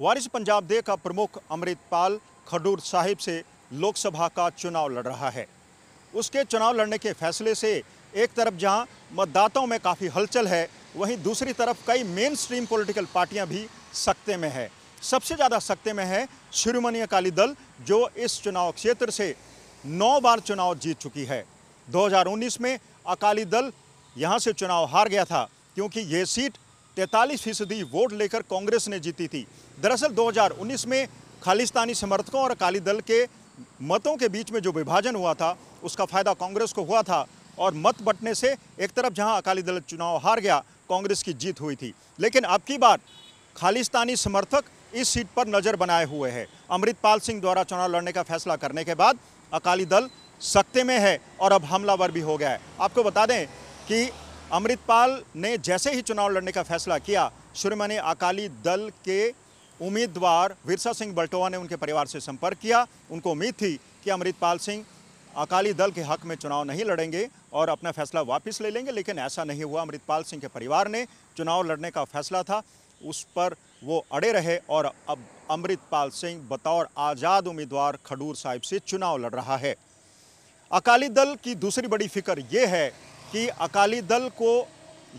वारिस पंजाब दे का प्रमुख अमृतपाल खडूर साहिब से लोकसभा का चुनाव लड़ रहा है उसके चुनाव लड़ने के फैसले से एक तरफ जहां मतदाताओं में काफ़ी हलचल है वहीं दूसरी तरफ कई मेन स्ट्रीम पोलिटिकल पार्टियां भी सख्ते में है सबसे ज़्यादा सकते में है शिरोमणि अकाली दल जो इस चुनाव क्षेत्र से नौ बार चुनाव जीत चुकी है 2019 में अकाली दल यहाँ से चुनाव हार गया था क्योंकि ये सीट तैंतालीस फीसदी वोट लेकर कांग्रेस ने जीती थी दरअसल 2019 में खालिस्तानी समर्थकों और अकाली दल के मतों के बीच में जो विभाजन हुआ था उसका फायदा कांग्रेस को हुआ था और मत बंटने से एक तरफ जहां अकाली दल चुनाव हार गया कांग्रेस की जीत हुई थी लेकिन अब की बार खालिस्तानी समर्थक इस सीट पर नज़र बनाए हुए हैं अमृतपाल सिंह द्वारा चुनाव लड़ने का फैसला करने के बाद अकाली दल सत्ते में है और अब हमलावर भी हो गया है आपको बता दें कि अमृतपाल ने जैसे ही चुनाव लड़ने का फैसला किया श्रीमणि अकाली दल के उम्मीदवार विरसा सिंह बल्टोवा ने उनके परिवार से संपर्क किया उनको उम्मीद थी कि अमृतपाल सिंह अकाली दल के हक में चुनाव नहीं लड़ेंगे और अपना फैसला वापस ले लेंगे लेकिन ऐसा नहीं हुआ अमृतपाल सिंह के परिवार ने चुनाव लड़ने का फैसला था उस पर वो अड़े रहे और अब अमृतपाल सिंह बतौर आज़ाद उम्मीदवार खडूर साहिब से चुनाव लड़ रहा है अकाली दल की दूसरी बड़ी फिक्र ये है कि अकाली दल को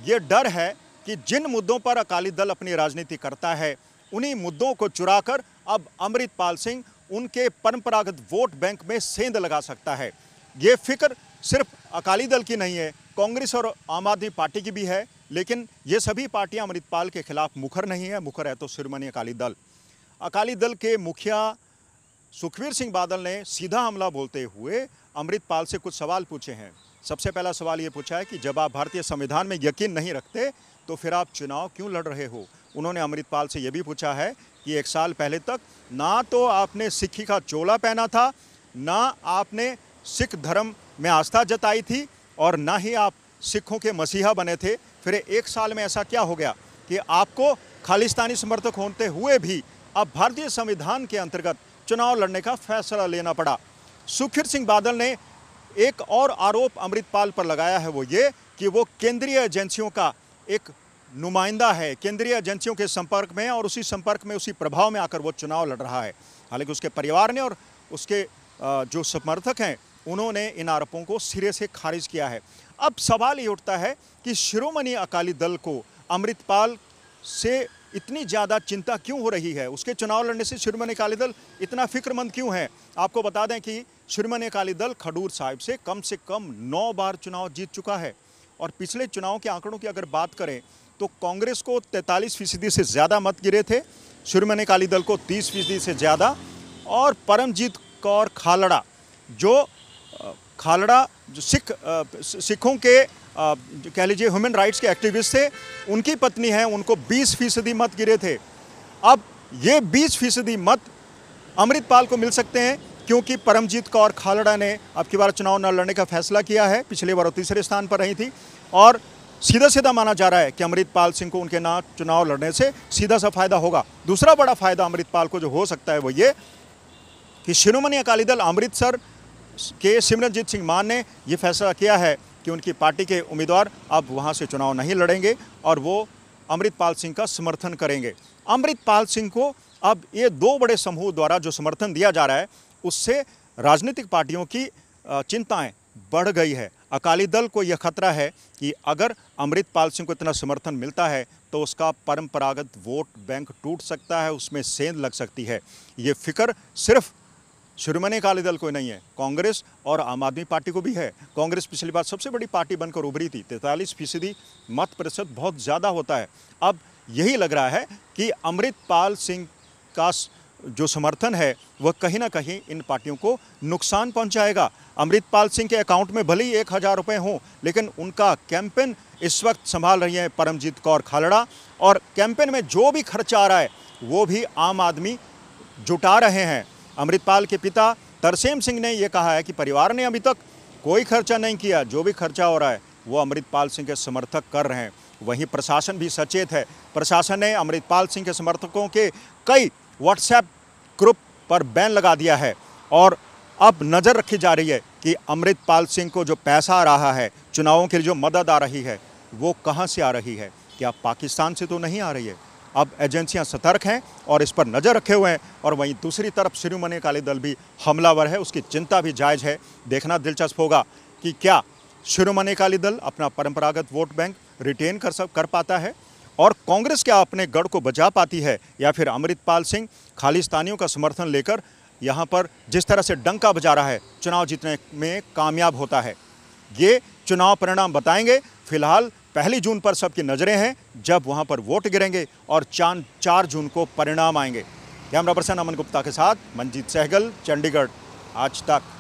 ये डर है कि जिन मुद्दों पर अकाली दल अपनी राजनीति करता है उन्हीं मुद्दों को चुराकर अब अमृतपाल सिंह उनके परंपरागत वोट बैंक में सेंध लगा सकता है ये फिक्र सिर्फ अकाली दल की नहीं है कांग्रेस और आम आदमी पार्टी की भी है लेकिन ये सभी पार्टियां अमृतपाल के खिलाफ मुखर नहीं है मुखर है तो सिरमनी अकाली दल अकाली दल के मुखिया सुखवीर सिंह बादल ने सीधा हमला बोलते हुए अमृतपाल से कुछ सवाल पूछे हैं सबसे पहला सवाल ये पूछा है कि जब आप भारतीय संविधान में यकीन नहीं रखते तो फिर आप चुनाव क्यों लड़ रहे हो उन्होंने अमृतपाल से ये भी पूछा है कि एक साल पहले तक ना तो आपने सिखी का चोला पहना था ना आपने सिख धर्म में आस्था जताई थी और ना ही आप सिखों के मसीहा बने थे फिर एक साल में ऐसा क्या हो गया कि आपको खालिस्तानी समर्थक होते हुए भी अब भारतीय संविधान के अंतर्गत चुनाव लड़ने का फैसला लेना पड़ा सुखीर सिंह बादल ने एक और आरोप अमृतपाल पर लगाया है वो ये कि वो केंद्रीय एजेंसियों का एक नुमाइंदा है केंद्रीय एजेंसियों के संपर्क में और उसी संपर्क में उसी प्रभाव में आकर वो चुनाव लड़ रहा है हालांकि उसके परिवार ने और उसके जो समर्थक हैं उन्होंने इन आरोपों को सिरे से खारिज किया है अब सवाल ये उठता है कि शिरोमणि अकाली दल को अमृतपाल से इतनी ज़्यादा चिंता क्यों हो रही है उसके चुनाव लड़ने से शिरोमणि अकाली दल इतना फिक्रमंद क्यों है आपको बता दें कि श्रीमन अकाली दल खडूर साहिब से कम से कम नौ बार चुनाव जीत चुका है और पिछले चुनाव के आंकड़ों की अगर बात करें तो कांग्रेस को 43 फीसदी से ज़्यादा मत गिरे थे श्रीमन अकाली दल को 30 फीसदी से ज़्यादा और परमजीत कौर खालड़ा जो खालड़ा जो सिख सिखों के कह लीजिए ह्यूमन राइट्स के एक्टिविस्ट थे उनकी पत्नी हैं उनको 20 फीसदी मत गिरे थे अब ये 20 फीसदी मत अमृतपाल को मिल सकते हैं क्योंकि परमजीत कौर खालड़ा ने अब की बार चुनाव न लड़ने का फैसला किया है पिछले बार वो तीसरे स्थान पर रही थी और सीधा सीधा माना जा रहा है कि अमृतपाल सिंह को उनके ना चुनाव लड़ने से सीधा सा फायदा होगा दूसरा बड़ा फायदा अमृतपाल को जो हो सकता है वो ये कि शिरोमणि अकाली दल अमृतसर के सिमरनजीत सिंह मान ने ये फैसला किया है कि उनकी पार्टी के उम्मीदवार अब वहाँ से चुनाव नहीं लड़ेंगे और वो अमृतपाल सिंह का समर्थन करेंगे अमृतपाल सिंह को अब ये दो बड़े समूह द्वारा जो समर्थन दिया जा रहा है उससे राजनीतिक पार्टियों की चिंताएं बढ़ गई है अकाली दल को यह खतरा है कि अगर अमृतपाल सिंह को इतना समर्थन मिलता है तो उसका परंपरागत वोट बैंक टूट सकता है उसमें सेंध लग सकती है ये फिक्र सिर्फ श्रोमणी अकाली दल को नहीं है कांग्रेस और आम आदमी पार्टी को भी है कांग्रेस पिछली बार सबसे बड़ी पार्टी बनकर उभरी थी तैंतालीस फीसदी मत प्रतिशत बहुत ज़्यादा होता है अब यही लग रहा है कि अमृतपाल सिंह का जो समर्थन है वह कहीं ना कहीं इन पार्टियों को नुकसान पहुंचाएगा अमृतपाल सिंह के अकाउंट में भले ही एक हज़ार रुपये हों लेकिन उनका कैंपेन इस वक्त संभाल रही है परमजीत कौर खालड़ा और कैंपेन में जो भी खर्चा आ रहा है वो भी आम आदमी जुटा रहे हैं अमृतपाल के पिता तरसेम सिंह ने यह कहा है कि परिवार ने अभी तक कोई खर्चा नहीं किया जो भी खर्चा हो रहा है वो अमृतपाल सिंह के समर्थक कर रहे हैं वहीं प्रशासन भी सचेत है प्रशासन ने अमृतपाल सिंह के समर्थकों के कई व्हाट्सएप ग्रुप पर बैन लगा दिया है और अब नज़र रखी जा रही है कि अमृतपाल सिंह को जो पैसा आ रहा है चुनावों के लिए जो मदद आ रही है वो कहाँ से आ रही है क्या पाकिस्तान से तो नहीं आ रही है अब एजेंसियां सतर्क हैं और इस पर नज़र रखे हुए हैं और वहीं दूसरी तरफ शिरोमणि अकाली दल भी हमलावर है उसकी चिंता भी जायज़ है देखना दिलचस्प होगा कि क्या शिरोमणि अकाली दल अपना परंपरागत वोट बैंक रिटेन कर सब कर पाता है और कांग्रेस क्या अपने गढ़ को बचा पाती है या फिर अमृतपाल सिंह खालिस्तानियों का समर्थन लेकर यहाँ पर जिस तरह से डंका बजा रहा है चुनाव जीतने में कामयाब होता है ये चुनाव परिणाम बताएंगे फिलहाल पहली जून पर सबकी नज़रें हैं जब वहाँ पर वोट गिरेंगे और चांद चार जून को परिणाम आएंगे कैमरा पर्सन अमन गुप्ता के साथ मंजीत सहगल चंडीगढ़ आज तक